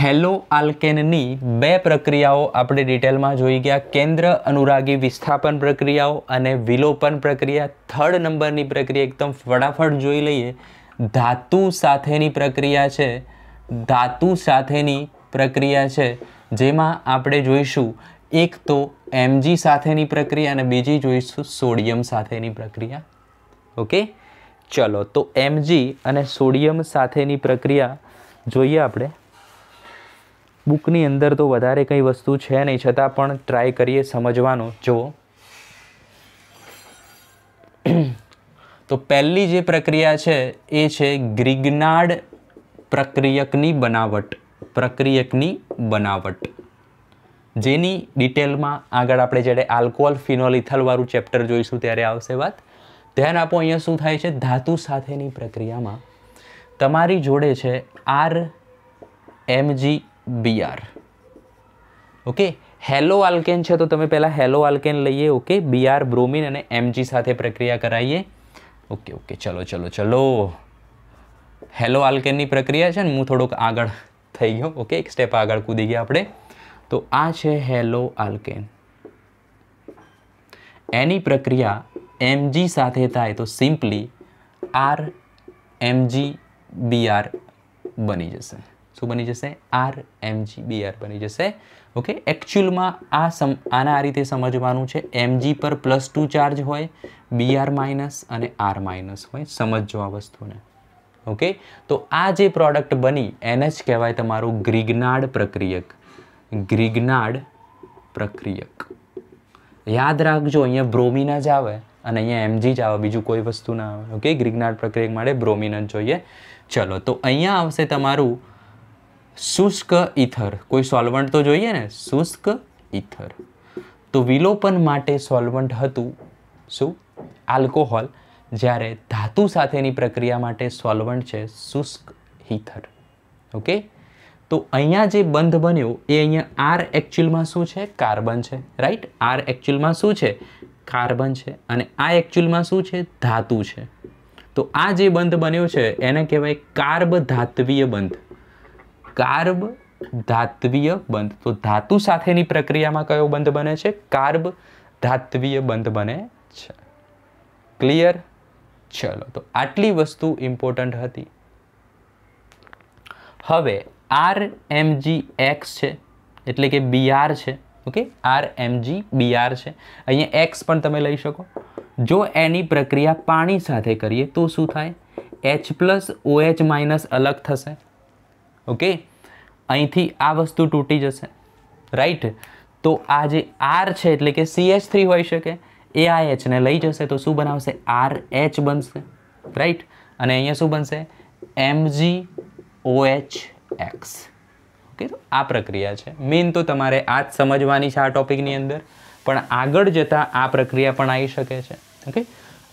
હેલો આલ્કેનની બે પ્રક્રિયાઓ આપણે ડિટેલમાં જોઈ ગયા કેન્દ્ર અનુરાગી વિસ્થાપન પ્રક્રિયાઓ અને વિલોપન પ્રક્રિયા થર્ડ નંબરની પ્રક્રિયા એકદમ ફટાફટ જોઈ લઈએ ધાતુ સાથેની પ્રક્રિયા છે ધાતુ સાથેની પ્રક્રિયા છે જેમાં આપણે જોઈશું એક તો એમજી સાથેની પ્રક્રિયા અને બીજી જોઈશું સોડિયમ સાથેની પ્રક્રિયા ઓકે ચલો તો એમજી અને સોડિયમ સાથેની પ્રક્રિયા જોઈએ આપણે બુકની અંદર તો વધારે કંઈ વસ્તુ છે નહીં છતાં પણ ટ્રાય કરીએ સમજવાનું જુઓ તો પહેલી જે પ્રક્રિયા છે એ છે ગ્રિગનાડ પ્રક્રિયકની બનાવટ પ્રક્રિયકની બનાવટ જેની ડિટેલમાં આગળ આપણે જ્યારે આલ્કોહોલ ફિનોલ ઇથલવાળું ચેપ્ટર જોઈશું ત્યારે આવશે વાત ધ્યાન આપો અહીંયા શું થાય છે ધાતુ સાથેની પ્રક્રિયામાં તમારી જોડે છે R Mg Br okay haloalkane છે તો તમે પહેલાં હેલો આલ્કેન લઈએ ઓકે બીઆર બ્રોમિન અને એમજી સાથે પ્રક્રિયા કરાવીએ ઓકે ઓકે ચલો ચલો ચલો હેલો આલ્કેનની પ્રક્રિયા છે ને હું થોડોક આગળ થઈ ગયો ઓકે એક સ્ટેપ આગળ કૂદી ગયા આપણે તો આ છે હેલો આલ્કેન એની પ્રક્રિયા એમજી સાથે થાય તો સિમ્પલી આર એમજી બીઆર બની જશે શું બની જશે આર એમજી બી આર બની જશે ઓકે એકચ્યુઅલમાં આ સમ આના આ રીતે સમજવાનું છે એમજી પર પ્લસ ટુ ચાર્જ હોય બી આર માઇનસ અને આર માઇનસ હોય સમજજો આ વસ્તુને ઓકે તો આ જે પ્રોડક્ટ બની એને જ કહેવાય તમારું ગ્રીગનાડ પ્રક્રિયક ગ્રીગનાડ પ્રક્રિયક યાદ રાખજો અહીંયા બ્રોમિન જ આવે અને અહીંયા એમજી જ આવે બીજું કોઈ વસ્તુ ના આવે ઓકે ગ્રીગનાડ પ્રક્રિયક માટે બ્રોમિન જ જોઈએ ચલો તો અહીંયા આવશે તમારું શુષ્ક ઇથર કોઈ સોલવન્ટ તો જોઈએ ને શુષ્ક ઇથર તો વિલોપન માટે સોલવન્ટ હતું શું આલ્કોહોલ જ્યારે ધાતુ સાથેની પ્રક્રિયા માટે સોલવન્ટ છે શુષ્ક હિથર ઓકે તો અહીંયા જે બંધ બન્યો એ અહીંયા આર એકચ્યુઅલમાં શું છે કાર્બન છે રાઈટ આર એકચ્યુઅલમાં શું છે કાર્બન છે અને આ એકચ્યુઅલમાં શું છે ધાતુ છે તો આ જે બંધ બન્યો છે એને કહેવાય કાર્બ ધાતવીય બંધ કાર્બ ધાત્વીય બંધ તો ધાતુ સાથેની પ્રક્રિયામાં કયો બંધ બને છે કાર્બ ધાત્વીય બંધ બને છે ક્લિયર ચલો તો આટલી વસ્તુ ઇમ્પોર્ટન્ટ હતી હવે આર એમજી એક્સ છે એટલે કે બીઆર છે ઓકે આર એમજી બીઆર છે અહીંયા એક્સ પણ તમે લઈ શકો જો એની પ્રક્રિયા પાણી સાથે કરીએ તો શું થાય એચ પ્લસ ઓએચ માઇનસ અલગ થશે ઓકે અહીંથી આ વસ્તુ તૂટી જશે રાઈટ તો આ જે આર છે એટલે કે સીએચ થ્રી હોઈ શકે એ આ એચને લઈ જશે તો શું બનાવશે આર એચ બનશે રાઈટ અને અહીંયા શું બનશે એમજી એચ એક્સ ઓકે તો આ પ્રક્રિયા છે મેઇન તો તમારે આ જ સમજવાની છે આ ટોપિકની અંદર પણ આગળ જતાં આ પ્રક્રિયા પણ આવી શકે છે ઓકે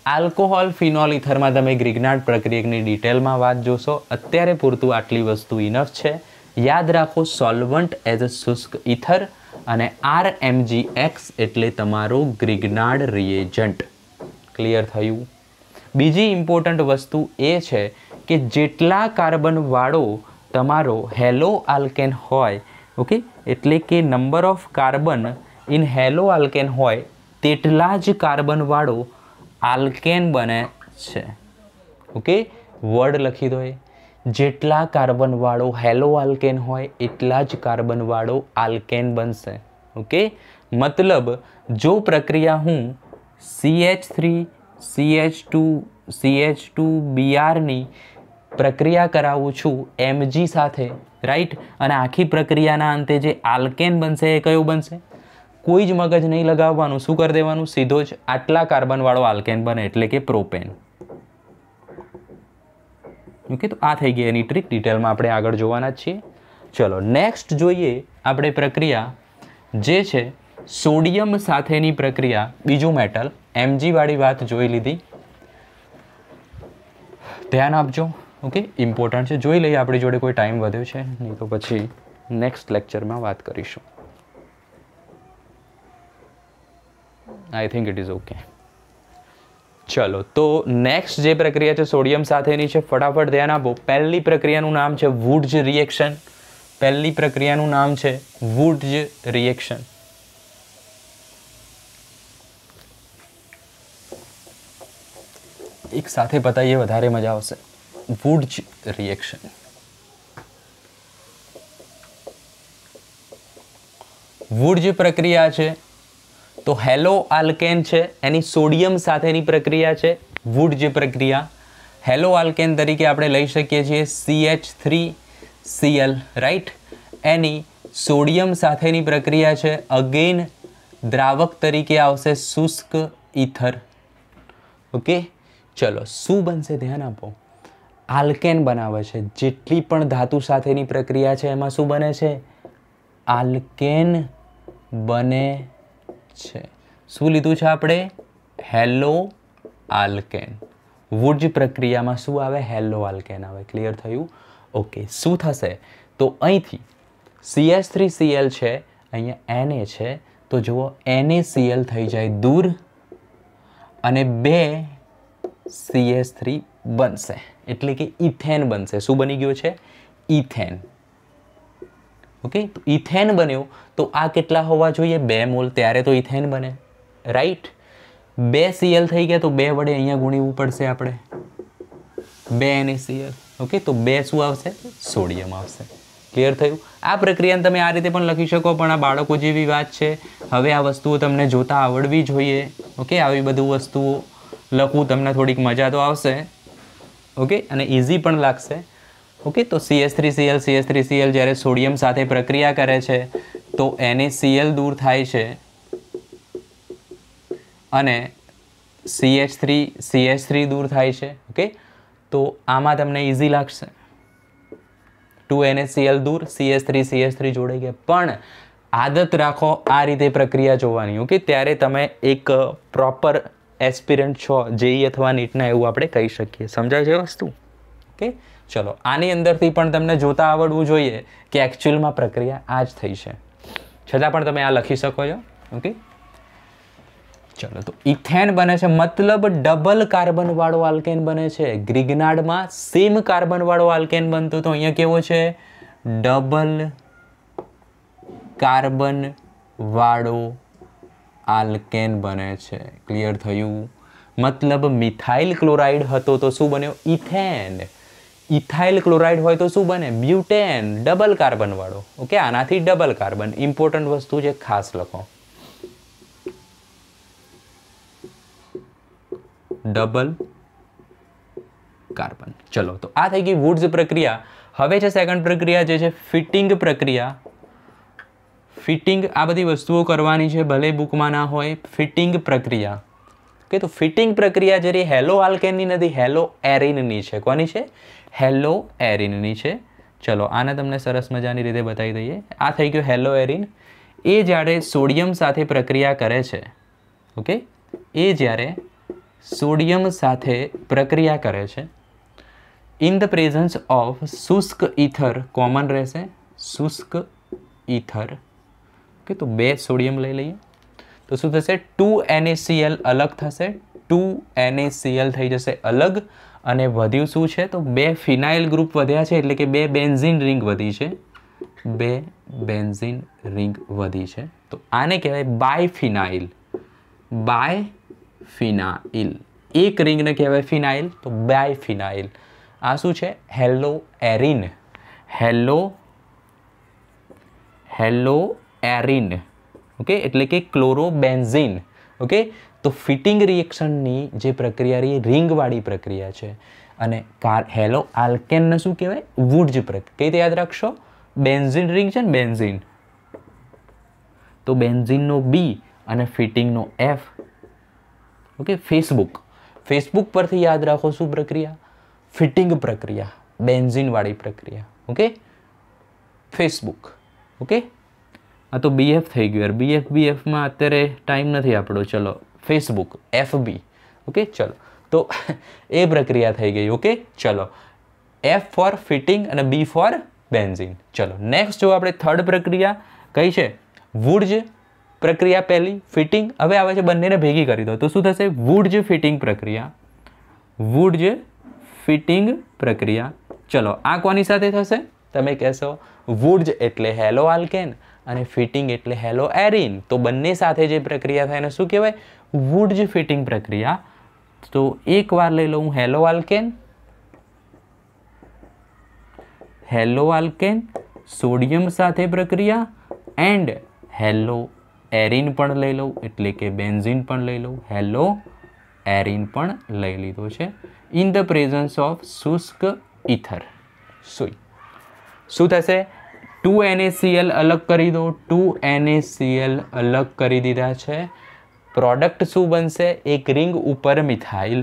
આલ્કોહોલ ફિનોલ ઇથરમાં તમે ગ્રિગ્નાટ પ્રક્રિયકની ડિટેલમાં વાત જોશો અત્યારે પૂરતું આટલી વસ્તુ ઇનફ છે યાદ રાખો સોલ્વન્ટ એઝ અ શુષ્ક ઇથર અને આર એમજી એક્સ એટલે તમારું ગ્રિગ્નાડ રિએજન્ટ ક્લિયર થયું બીજી ઇમ્પોર્ટન્ટ વસ્તુ એ છે કે જેટલા કાર્બનવાળો તમારો હેલો આલ્કેન હોય ઓકે એટલે કે number of carbon in haloalkane હોય તેટલા જ કાર્બનવાળો આલ્કેન બને છે ઓકે વર્ડ લખી દો એ જેટલા કાર્બનવાળો હેલો આલ્કેન હોય એટલા જ કાર્બનવાળો આલ્કેન બનશે ઓકે મતલબ જો પ્રક્રિયા હું C H three C H two C H two બીઆરની પ્રક્રિયા કરાવું છું એમજી સાથે રાઈટ અને આખી પ્રક્રિયાના અંતે જે આલ્કેન બનશે એ કયો બનશે કોઈ જ મગજ નહીં લગાવવાનું શું કરી દેવાનું સીધો જ આટલા કાર્બનવાળો આલ્કેન બને એટલે કે પ્રોપેન ઓકે તો આ થઈ ગઈ એની ટ્રીક ડિટેલમાં આપણે આગળ જોવાના જ છીએ ચલો નેક્સ્ટ જોઈએ આપણે પ્રક્રિયા જે છે સોડિયમ સાથેની પ્રક્રિયા બીજું મેટલ એમજીવાળી વાત જોઈ લીધી ધ્યાન આપજો ઓકે ઇમ્પોર્ટન્ટ છે જોઈ લઈએ આપણી જોડે કોઈ ટાઈમ વધ્યો છે નહીં તો પછી નેક્સ્ટ લેક્ચરમાં વાત કરીશું I think it is okay ચલો તો નેક્સ્ટ જે પ્રક્રિયા છે સોડિયમ સાથેની છે ફટાફટ ધ્યાન આપો પહેલી પ્રક્રિયાનું નામ છે વુડ્જ રિએક્શન પહેલી પ્રક્રિયાનું નામ છે વુડ્જ રિએક્શન એક સાથે બતાવીએ વધારે મજા આવશે વુડ્જ રિએક્શન વુડ્જ પ્રક્રિયા છે તો હેલો આલ્કેન છે એની સોડિયમ સાથેની પ્રક્રિયા છે વુડ જે પ્રક્રિયા હેલો આલ્કેન તરીકે આપણે લઈ શકીએ છીએ C H three Cl right એની સોડિયમ સાથેની પ્રક્રિયા છે અગેન દ્રાવક તરીકે આવશે શુષ્ક ઇથર ઓકે ચલો શું બનશે ધ્યાન આપો આલ્કેન બનાવે છે જેટલી પણ ધાતુ સાથેની પ્રક્રિયા છે એમાં શું બને છે આલ્કેન બને છે શું લીધું છે આપણે હેલો આલ્કેન વુડ્જ પ્રક્રિયામાં શું આવે હેલો આલ્કેન આવે ક્લિયર થયું ઓકે શું થશે તો અહીંથી સીએસ થ્રી સીએલ છે અહીંયા એનએ છે તો જુઓ એને સીએલ થઈ જાય દૂર અને બે સીએસ થ્રી બનશે એટલે કે ઇથેન બનશે શું બની ગયું છે ઇથેન ઓકે તો ઇથેન બન્યો તો આ કેટલા હોવા જોઈએ બે મોલ ત્યારે તો ઇથેન બને રાઈટ બે સીએલ થઈ ગયા તો બે વડે અહીંયા ગુણીવું પડશે આપણે બે અને સીએલ ઓકે તો બે શું આવશે સોડિયમ આવશે ક્લિયર થયું આ પ્રક્રિયાને તમે આ રીતે પણ લખી શકો પણ આ બાળકો જેવી વાત છે હવે આ વસ્તુઓ તમને જોતા આવડવી જોઈએ ઓકે આવી બધું વસ્તુઓ લખવું તમને થોડીક મજા તો આવશે ઓકે અને ઇઝી પણ લાગશે ઓકે તો સીએસ થ્રી સીએલ જ્યારે સોડિયમ સાથે પ્રક્રિયા કરે છે તો એને સીએલ દૂર થાય છે અને સીએચ થ્રી સીએચ થ્રી દૂર થાય છે ઓકે તો આમાં તમને ઇઝી લાગશે ટુ એનએચસીએલ દૂર સીએસ થ્રી સીએસ થ્રી જોડાઈ ગયા પણ આદત રાખો આ રીતે પ્રક્રિયા જોવાની ઓકે ત્યારે તમે એક પ્રોપર એસ્પિરન્ટ છો જેઈ e અથવા નીટના એવું આપણે કહી શકીએ સમજાય છે વસ્તુ ઓકે ચલો આની અંદરથી પણ તમને જોતા આવડવું જોઈએ કે એકચ્યુઅલમાં પ્રક્રિયા આ જ થઈ છે છતાં પણ તમે આ લખી શકો છો ઓકે ચલો તો ઇથેન બને છે મતલબ ડબલ કાર્બનવાળો આલ્કેન બને છે ગ્રિગ્નાડમાં સેમ કાર્બનવાળો આલ્કેન બનતો તો અહીંયા કેવો છે ડબલ કાર્બન વાળો આલ્કેન બને છે ક્લિયર થયું મતલબ મિથાઇલ ક્લોરાઇડ હતો તો શું બન્યો ઇથેન ઇથાઇલ ક્લોરાઇડ હોય તો શું બને બ્યુટેન ડબલ કાર્બનવાળો ઓકે આનાથી ડબલ કાર્બન ઇમ્પોર્ટન્ટ વસ્તુ છે ખાસ લખો ડબલ કાર્બન ચલો તો આ થઈ ગઈ વુડ્સ પ્રક્રિયા હવે છે સેકન્ડ પ્રક્રિયા જે છે ફિટિંગ પ્રક્રિયા ફિટિંગ આ બધી વસ્તુઓ કરવાની છે ભલે બુકમાં ના હોય ફિટિંગ પ્રક્રિયા કે તો ફિટિંગ પ્રક્રિયા જે હેલો આલ્કેનની નથી હેલો એરિનની છે કોની છે હેલો એરિનની છે ચલો આને તમને સરસ મજાની રીતે બતાવી દઈએ આ થઈ ગયું હેલો એરિન એ જ્યારે સોડિયમ સાથે પ્રક્રિયા કરે છે ઓકે એ જ્યારે સોડિયમ સાથે પ્રક્રિયા કરે છે ઇન ધ પ્રેઝન્સ ઓફ શુષ્ક ઇથર કોમન રહેશે શુષ્ક ઇથર ઓકે તો બે સોડિયમ લઈ લઈએ તો શું થશે ટુ એનએસીએલ અલગ થશે ટુ એનએસીએલ થઈ જશે અલગ અને વધ્યું શું છે તો બે ફિનાઇલ ગ્રુપ વધ્યા છે એટલે કે બે બેન્ઝિન રિંગ વધી છે બે બેન્ઝિન રિંગ વધી છે તો આને કહેવાય બાય ફિનાઇલ બાય ફિનાઇલ એક રિંગને કહેવાય ફિનાઇલ તો બાય ફિનાઇલ આ શું છે haloarene halo haloarene okay એટલે કે ક્લોરોબેન્ઝિન ઓકે તો ફિટિંગ રિએક્શનની જે પ્રક્રિયા રહી રિંગવાળી પ્રક્રિયા છે અને કાર હેલો આલ્કેનને શું કહેવાય વુડ્જ પ્રક્રિયા કઈ રીતે યાદ રાખશો બેન્ઝિન રિંગ છે ને બેન્ઝિન તો બેન્ઝિનનો બી અને ફિટિંગનો એફ ઓકે ફેસબુક ફેસબુક પરથી યાદ રાખો શું પ્રક્રિયા ફિટિંગ પ્રક્રિયા બેન્ઝિનવાળી પ્રક્રિયા ઓકે ફેસબુક ઓકે આ તો બીએફ થઈ ગયું યાર બીએફ બીએફમાં અત્યારે ટાઈમ નથી આપણો ચલો ફેસબુક એફબી ઓકે ચલો તો એ પ્રક્રિયા થઈ ગઈ ઓકે ચલો એફ ફોર ફિટિંગ અને બી ફોર બેન્ઝિન ચલો નેક્સ્ટ જો આપણે થર્ડ પ્રક્રિયા કઈ છે વુડજ પ્રક્રિયા પહેલી ફિટિંગ હવે આવે છે બંનેને ભેગી કરી દો તો શું થશે વુડજ ફિટિંગ પ્રક્રિયા વુડજ ફિટિંગ પ્રક્રિયા ચલો આ કોની સાથે થશે તમે કહેશો વુડ્સ એટલે હેલો આલ્કેન અને ફિટિંગ એટલે હેલો એરિન તો બંને સાથે જે પ્રક્રિયા થાય એને શું કહેવાય વુડ જ ફિટિંગ પ્રક્રિયા તો એક વાર લઈ લઉં haloalkane haloalkane sodium સાથે પ્રક્રિયા એન્ડ હેલો એરિન પણ લઈ લઉં એટલે કે બેન્ઝિન પણ લઈ લઉં હેલો એરિન પણ લઈ લીધો છે ઇન ધ પ્રેઝન્સ ઓફ શુષ્ક ઇથર સુઈ શું થશે ટુ એનએસીએલ અલગ કરી દો ટુ એનએસીએલ અલગ કરી દીધા છે પ્રોડક્ટ શું બનશે એક રિંગ ઉપર મિથાઇલ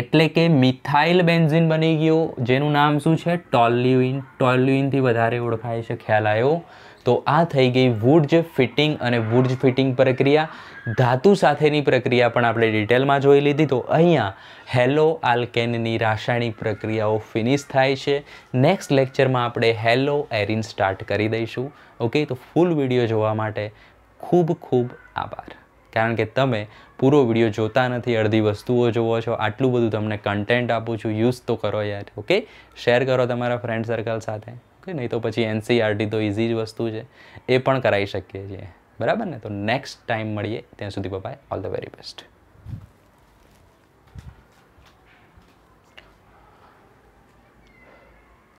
એટલે કે મિથાઇલ બેન્ઝિન બની ગયો જેનું નામ શું છે ટોલ્યુઇન ટોલ્યુઇનથી વધારે ઓળખાય છે ખ્યાલ આવ્યો તો આ થઈ ગઈ વુડ્જ ફિટિંગ અને વુડ્જ ફિટિંગ પ્રક્રિયા ધાતુ સાથેની પ્રક્રિયા પણ આપણે ડિટેલમાં જોઈ લીધી તો અહીંયા હેલો આલ્કેનની રાસાયણિક પ્રક્રિયાઓ ફિનિશ થાય છે નેક્સ્ટ લેક્ચરમાં આપણે હેલો એરિન સ્ટાર્ટ કરી દઈશું ઓકે તો ફૂલ વિડીયો જોવા માટે ખૂબ ખૂબ આભાર કારણ કે તમે પૂરો વિડીયો જોતા નથી અડધી વસ્તુઓ જુઓ છો આટલું બધું તમને કન્ટેન્ટ આપું છું યુઝ તો કરો યાર ઓકે શેર કરો તમારા ફ્રેન્ડ સર્કલ સાથે ઓકે નહીં તો પછી એનસીઆરટી e તો ઇઝી જ વસ્તુ છે એ પણ કરાવી શકીએ છીએ બરાબર ને તો નેક્સ્ટ ટાઈમ મળીએ ત્યાં સુધી bye bye all the very best